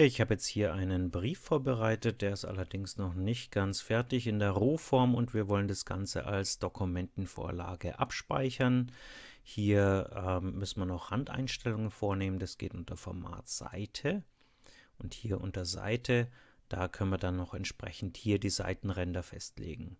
Ja, ich habe jetzt hier einen Brief vorbereitet, der ist allerdings noch nicht ganz fertig in der Rohform und wir wollen das Ganze als Dokumentenvorlage abspeichern. Hier ähm, müssen wir noch Randeinstellungen vornehmen, das geht unter Format Seite und hier unter Seite, da können wir dann noch entsprechend hier die Seitenränder festlegen.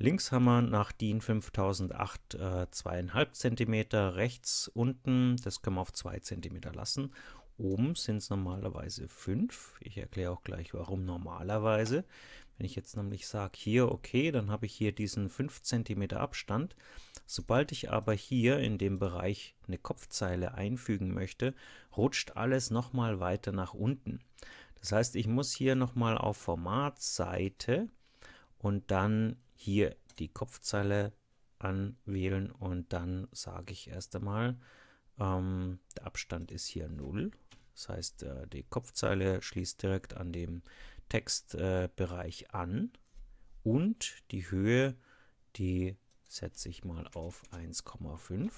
Links haben wir nach DIN 5008 äh, 2,5 cm, rechts unten, das können wir auf 2 cm lassen Oben sind es normalerweise 5. Ich erkläre auch gleich, warum normalerweise. Wenn ich jetzt nämlich sage, hier, okay, dann habe ich hier diesen 5 cm Abstand. Sobald ich aber hier in dem Bereich eine Kopfzeile einfügen möchte, rutscht alles nochmal weiter nach unten. Das heißt, ich muss hier nochmal auf Formatseite und dann hier die Kopfzeile anwählen und dann sage ich erst einmal, ähm, der Abstand ist hier 0 das heißt, äh, die Kopfzeile schließt direkt an dem Textbereich äh, an und die Höhe, die setze ich mal auf 1,5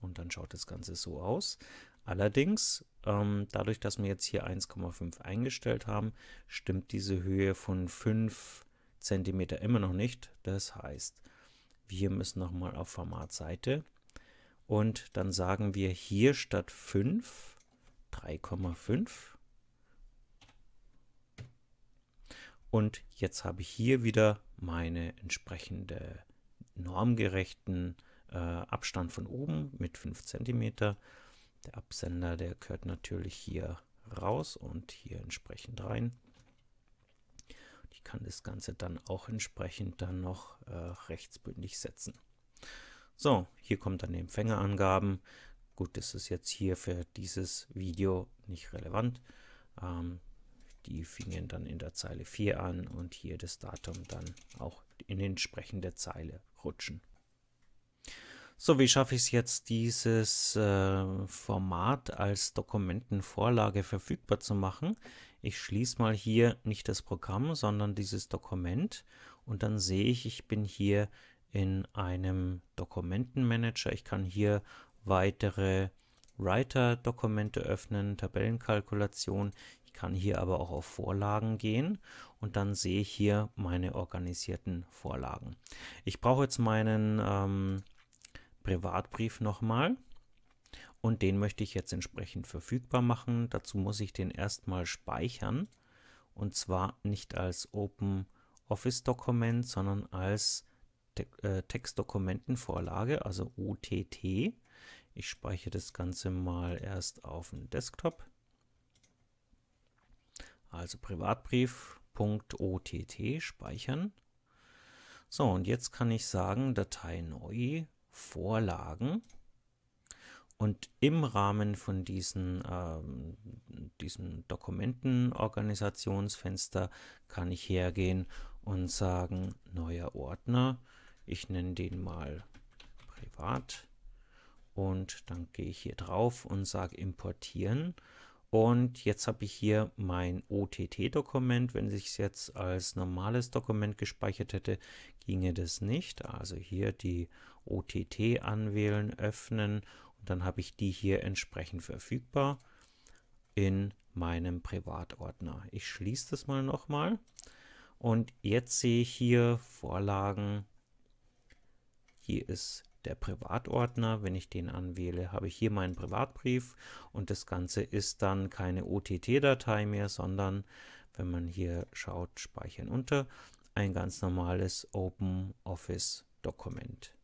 und dann schaut das Ganze so aus. Allerdings, ähm, dadurch, dass wir jetzt hier 1,5 eingestellt haben, stimmt diese Höhe von 5 cm immer noch nicht. Das heißt, wir müssen nochmal auf Formatseite und dann sagen wir hier statt 5 3,5. Und jetzt habe ich hier wieder meine entsprechende normgerechten äh, Abstand von oben mit 5 cm. Der Absender, der gehört natürlich hier raus und hier entsprechend rein. Ich kann das Ganze dann auch entsprechend dann noch äh, rechtsbündig setzen. So, hier kommt dann die Empfängerangaben. Gut, das ist jetzt hier für dieses Video nicht relevant. Ähm, die fingen dann in der Zeile 4 an und hier das Datum dann auch in die entsprechende Zeile rutschen. So, wie schaffe ich es jetzt, dieses äh, Format als Dokumentenvorlage verfügbar zu machen? Ich schließe mal hier nicht das Programm, sondern dieses Dokument und dann sehe ich, ich bin hier in einem Dokumentenmanager. Ich kann hier weitere Writer-Dokumente öffnen, Tabellenkalkulation. Ich kann hier aber auch auf Vorlagen gehen und dann sehe ich hier meine organisierten Vorlagen. Ich brauche jetzt meinen ähm, Privatbrief nochmal und den möchte ich jetzt entsprechend verfügbar machen. Dazu muss ich den erstmal speichern und zwar nicht als Open Office Dokument, sondern als Te äh, Textdokumentenvorlage, also OTT. Ich speichere das Ganze mal erst auf dem Desktop. Also privatbrief.ott speichern. So, und jetzt kann ich sagen, Datei neu, Vorlagen. Und im Rahmen von diesen, ähm, diesem Dokumentenorganisationsfenster kann ich hergehen und sagen, neuer Ordner. Ich nenne den mal privat und dann gehe ich hier drauf und sage importieren. Und jetzt habe ich hier mein OTT-Dokument. Wenn ich es jetzt als normales Dokument gespeichert hätte, ginge das nicht. Also hier die OTT anwählen, öffnen und dann habe ich die hier entsprechend verfügbar in meinem Privatordner. Ich schließe das mal nochmal und jetzt sehe ich hier Vorlagen. Hier ist der Privatordner. Wenn ich den anwähle, habe ich hier meinen Privatbrief und das Ganze ist dann keine OTT-Datei mehr, sondern wenn man hier schaut, speichern unter, ein ganz normales Open Office Dokument.